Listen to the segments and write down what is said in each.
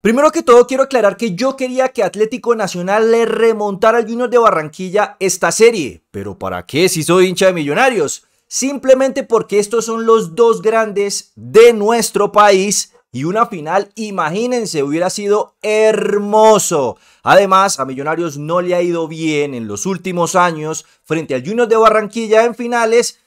Primero que todo, quiero aclarar que yo quería que Atlético Nacional le remontara al Junior de Barranquilla esta serie. Pero ¿para qué si soy hincha de millonarios? Simplemente porque estos son los dos grandes de nuestro país y una final, imagínense, hubiera sido hermoso. Además, a Millonarios no le ha ido bien en los últimos años frente al Junior de Barranquilla en finales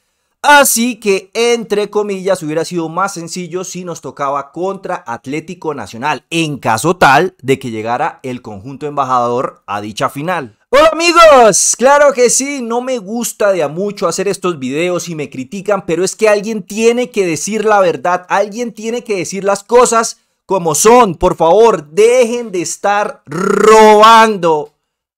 Así que, entre comillas, hubiera sido más sencillo si nos tocaba contra Atlético Nacional, en caso tal de que llegara el conjunto embajador a dicha final. Hola amigos, claro que sí, no me gusta de a mucho hacer estos videos y me critican, pero es que alguien tiene que decir la verdad, alguien tiene que decir las cosas como son. Por favor, dejen de estar robando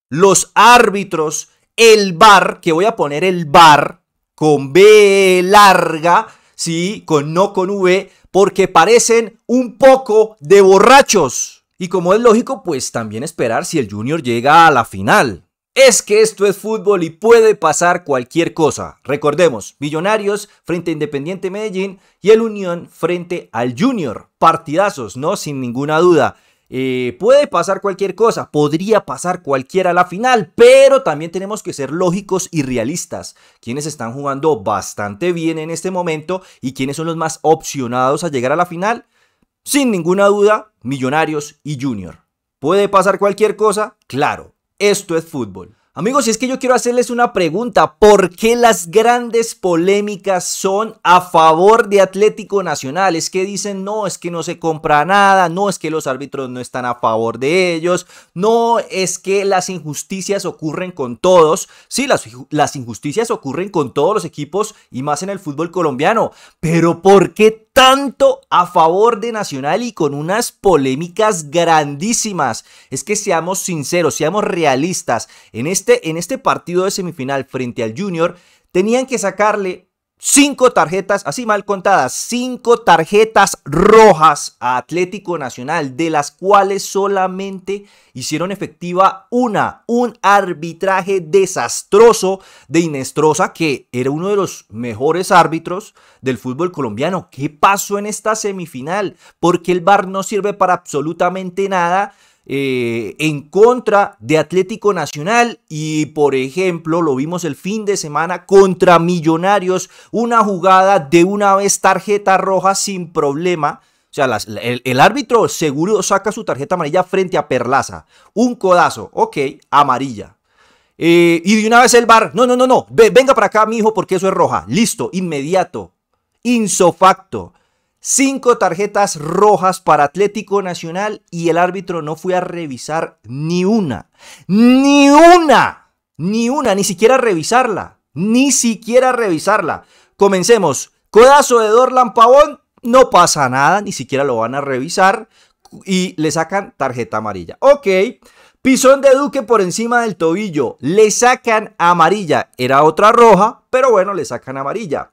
los árbitros, el bar, que voy a poner el bar con B larga, ¿sí? Con no con V, porque parecen un poco de borrachos. Y como es lógico, pues también esperar si el Junior llega a la final. Es que esto es fútbol y puede pasar cualquier cosa. Recordemos, Millonarios frente a Independiente Medellín y el Unión frente al Junior. Partidazos, ¿no? Sin ninguna duda. Eh, puede pasar cualquier cosa, podría pasar cualquiera a la final, pero también tenemos que ser lógicos y realistas. Quienes están jugando bastante bien en este momento y quienes son los más opcionados a llegar a la final, sin ninguna duda, Millonarios y Junior. ¿Puede pasar cualquier cosa? Claro, esto es fútbol. Amigos, es que yo quiero hacerles una pregunta. ¿Por qué las grandes polémicas son a favor de Atlético Nacional? Es que dicen, no, es que no se compra nada, no es que los árbitros no están a favor de ellos, no es que las injusticias ocurren con todos. Sí, las, las injusticias ocurren con todos los equipos y más en el fútbol colombiano. Pero ¿por qué tanto a favor de Nacional y con unas polémicas grandísimas. Es que seamos sinceros, seamos realistas. En este, en este partido de semifinal frente al Junior, tenían que sacarle Cinco tarjetas, así mal contadas, cinco tarjetas rojas a Atlético Nacional, de las cuales solamente hicieron efectiva una, un arbitraje desastroso de Inestrosa, que era uno de los mejores árbitros del fútbol colombiano. ¿Qué pasó en esta semifinal? Porque el VAR no sirve para absolutamente nada eh, en contra de Atlético Nacional y por ejemplo lo vimos el fin de semana contra Millonarios, una jugada de una vez tarjeta roja sin problema. O sea, el, árbitro seguro saca su tarjeta amarilla frente a Perlaza. Un codazo, ok, amarilla. Eh, y de una vez el bar, no, no, no, no, venga para acá, mi hijo, porque eso es roja. Listo, inmediato, insofacto. Cinco tarjetas rojas para Atlético Nacional y el árbitro no fue a revisar ni una. Ni una. Ni una. Ni siquiera revisarla. Ni siquiera revisarla. Comencemos. Codazo de Dorlan Pavón. No pasa nada. Ni siquiera lo van a revisar. Y le sacan tarjeta amarilla. Ok. Pisón de Duque por encima del tobillo. Le sacan amarilla. Era otra roja. Pero bueno, le sacan amarilla.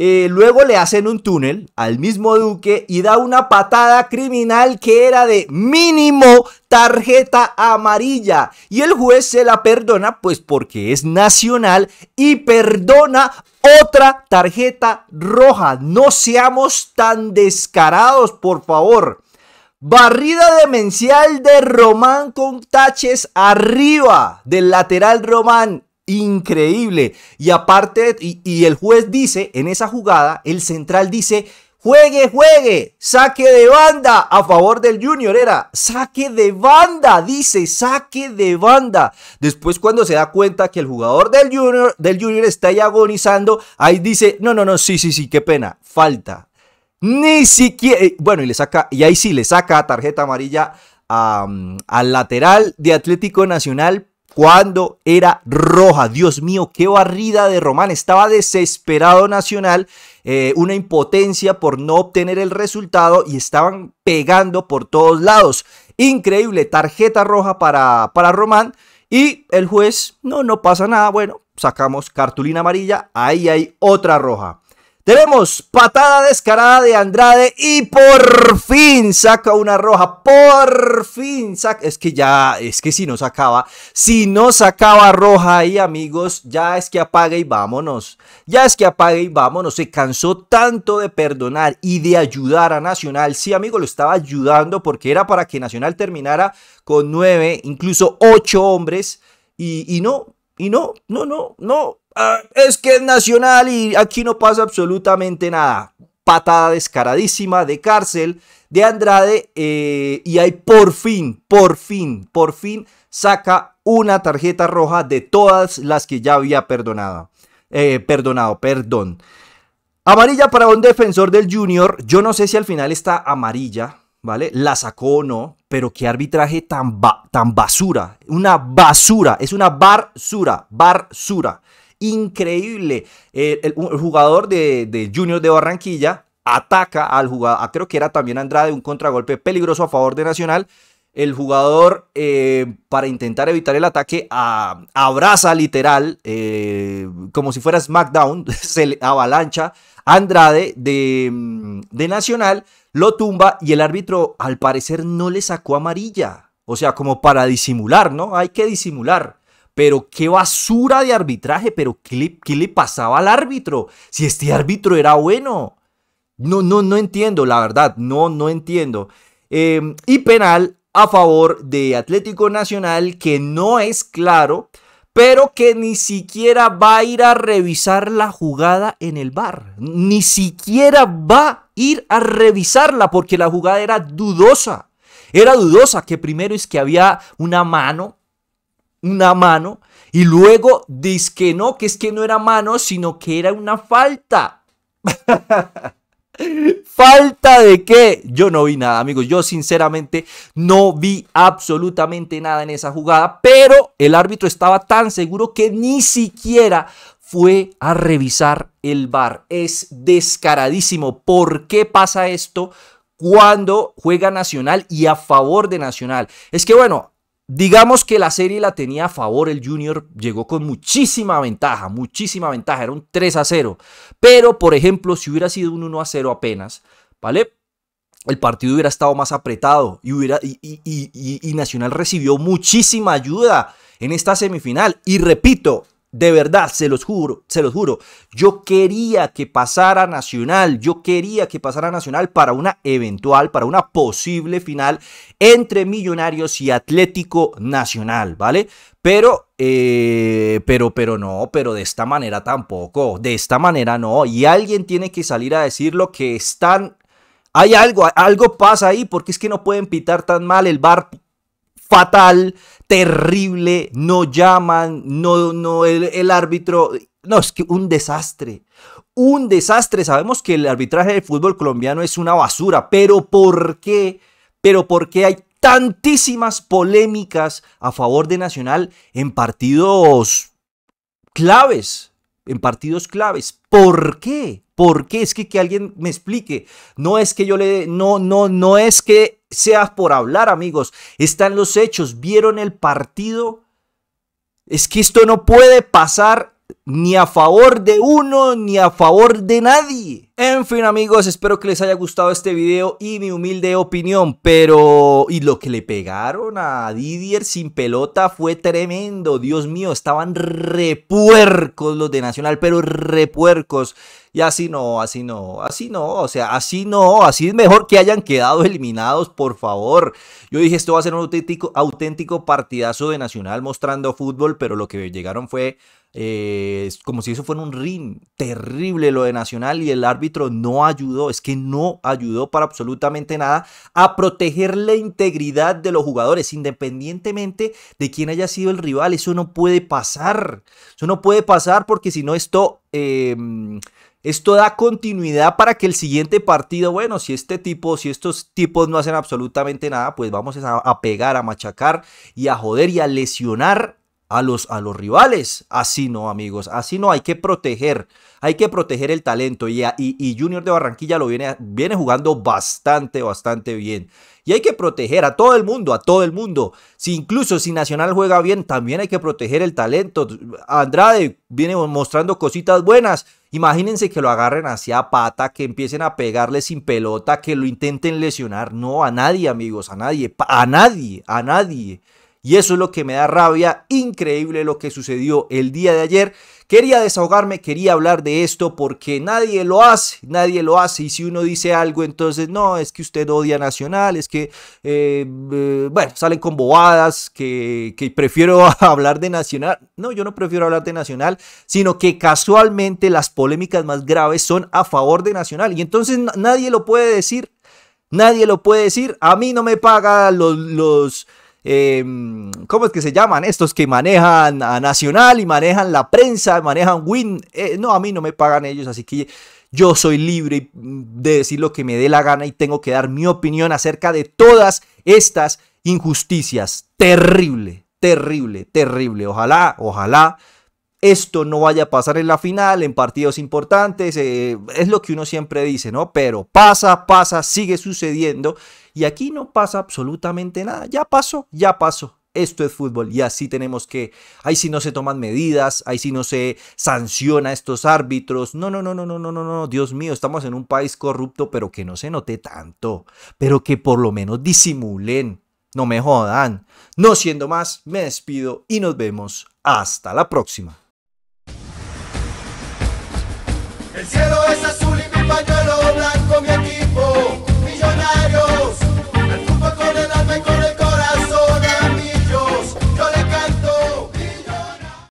Eh, luego le hacen un túnel al mismo Duque y da una patada criminal que era de mínimo tarjeta amarilla. Y el juez se la perdona pues porque es nacional y perdona otra tarjeta roja. No seamos tan descarados, por favor. Barrida demencial de Román con taches arriba del lateral Román increíble. Y aparte, y, el juez dice, en esa jugada, el central dice, Juegue, juegue. Saque de banda a favor del Junior. Era saque de banda, dice, saque de banda. Después cuando se da cuenta que el jugador del Junior, del junior está ahí agonizando, ahí dice, no, no, no, sí, sí, sí, qué pena, falta. Ni siquiera, eh, bueno, y le saca, y ahí sí le saca tarjeta amarilla al lateral de Atlético Nacional cuando era roja. Dios mío, qué barrida de Román. Estaba desesperado Nacional, eh, una impotencia por no obtener el resultado y estaban pegando por todos lados. Increíble, tarjeta roja para, para Román. Y el juez, no, no pasa nada. Bueno, sacamos cartulina amarilla, ahí hay otra roja. Tenemos patada descarada de Andrade y por fin saca una roja. Por fin saca. Es que ya, es que si no sacaba, si no sacaba roja ahí, amigos, ya es que apague y vámonos. Ya es que apague y vámonos. Se cansó tanto de perdonar y de ayudar a Nacional. Sí, amigo, lo estaba ayudando porque era para que Nacional terminara con nueve, incluso ocho hombres. Y, y no, y no, no, no, no. Ah, es que es nacional y aquí no pasa absolutamente nada. Patada descaradísima de cárcel de Andrade. Eh, y ahí por fin, por fin, por fin saca una tarjeta roja de todas las que ya había perdonado. Eh, perdonado, perdón. Amarilla para un defensor del Junior. Yo no sé si al final está amarilla. ¿vale? La sacó o no, pero qué arbitraje tan, tan basura. Una basura, es una basura. barsura. Increíble. el, jugador de, de Junior de Barranquilla ataca al jugador, creo que era también Andrade, un contragolpe peligroso a favor de Nacional. El jugador, eh, para intentar evitar el ataque, a, abraza literal, eh, como si fuera SmackDown, se le avalancha Andrade de, mm, de Nacional lo tumba y el árbitro al parecer no le sacó amarilla. O sea, como para disimular, ¿no? Hay que disimular. Pero qué basura de arbitraje, pero ¿qué le, pasaba al árbitro? Si este árbitro era bueno. No, no, no entiendo, la verdad, no, no entiendo. Em, y penal a favor de Atlético Nacional que no es claro, pero que ni siquiera va a ir a revisar la jugada en el bar. Ni siquiera va ir a revisarla porque la jugada era dudosa. Era dudosa que primero es que había una mano, una mano, y luego dice que no, que es que no era mano, sino que era una falta. ¿Falta de qué? Yo no vi nada, amigos. Yo sinceramente no vi absolutamente nada en esa jugada, pero el árbitro estaba tan seguro que ni siquiera fue a revisar el bar. Es descaradísimo. ¿Por qué pasa esto cuando juega Nacional y a favor de Nacional? Es que bueno, Digamos que la serie la tenía a favor el Junior, llegó con muchísima ventaja, muchísima ventaja, era un 3 a 0. Pero, por ejemplo, si hubiera sido un 1 a 0 apenas, ¿vale? El partido hubiera estado más apretado y, hubiera, y Nacional recibió muchísima ayuda en esta semifinal. Y repito, de verdad, se los juro, se los juro. Yo quería que pasara Nacional, yo quería que pasara Nacional para una eventual, para una posible final entre Millonarios y Atlético Nacional, ¿vale? Pero, eh, pero, pero no, pero de esta manera tampoco, de esta manera no. Y alguien tiene que salir a decirlo que están hay algo, algo pasa ahí, porque es que no pueden pitar tan mal, el bar fatal, terrible, no llaman, no, no, el, el árbitro, no, es que un desastre, un desastre. Sabemos que el arbitraje del fútbol colombiano es una basura, pero ¿por qué? Pero ¿por qué hay tantísimas polémicas a favor de Nacional en partidos claves? en partidos claves. ¿Por qué? ¿Por qué? Es que, que alguien me explique. No es que yo le, no, no, no es que sea por hablar, amigos. Están los hechos. ¿Vieron el partido? Es que esto no puede pasar ni a favor de uno ni a favor de nadie. En fin amigos, espero que les haya gustado este video y mi humilde opinión, pero... Y lo que le pegaron a Didier sin pelota fue tremendo, Dios mío, estaban repuercos los de Nacional, pero repuercos. Y así no, así no, así no, o sea, así no, así es mejor que hayan quedado eliminados, por favor. Yo dije, esto va a ser un auténtico, auténtico partidazo de Nacional mostrando fútbol, pero lo que llegaron fue eh, es como si eso fuera un ring. Terrible lo de Nacional y el árbitro no ayudó, es que no ayudó para absolutamente nada a proteger la integridad de los jugadores, independientemente de quién haya sido el rival. Eso no puede pasar. Eso no puede pasar porque si no esto... Em, esto da continuidad para que el siguiente partido, bueno, si este tipo, si estos tipos no hacen absolutamente nada, pues vamos a, a pegar, a machacar y a joder y a lesionar a los, a los rivales. Así no, amigos, así no, hay que proteger, hay que proteger el talento. Y, y, y, Junior de Barranquilla lo viene, viene jugando bastante, bastante bien. Y hay que proteger a todo el mundo, a todo el mundo. Si incluso si Nacional juega bien, también hay que proteger el talento. Andrade viene mostrando cositas buenas. Imagínense que lo agarren hacia pata, que empiecen a pegarle sin pelota, que lo intenten lesionar. No, a nadie, amigos, a nadie, a nadie, a nadie. Y eso es lo que me da rabia, increíble lo que sucedió el día de ayer. Quería desahogarme, quería hablar de esto porque nadie lo hace, nadie lo hace. Y si uno dice algo, entonces no, es que usted odia Nacional, es que, eh, eh, bueno, salen con bobadas, que, prefiero hablar de Nacional. No, yo no prefiero hablar de Nacional, sino que casualmente las polémicas más graves son a favor de Nacional. Y entonces nadie lo puede decir, nadie lo puede decir. A mí no me paga los Em, ¿cómo es que se llaman? Estos que manejan a Nacional y manejan la prensa, manejan Win. Eh, no, a mí no me pagan ellos, así que yo soy libre mm, de decir lo que me dé la gana y tengo que dar mi opinión acerca de todas estas injusticias. Terrible, terrible, terrible. Ojalá, ojalá esto no vaya a pasar en la final, en partidos importantes, eh, es lo que uno siempre dice, ¿no? Pero pasa, pasa, sigue sucediendo y aquí no pasa absolutamente nada, ya pasó, ya pasó. Esto es fútbol y así tenemos que, ahí si no se toman medidas, ahí si no se sanciona a estos árbitros. No, no, no, no, no, no, no, no, Dios mío, estamos en un país corrupto, pero que no se note tanto, pero que por lo menos disimulen, no me jodan. No siendo más, me despido y nos vemos hasta la próxima. El cielo es azul y mi pañuelo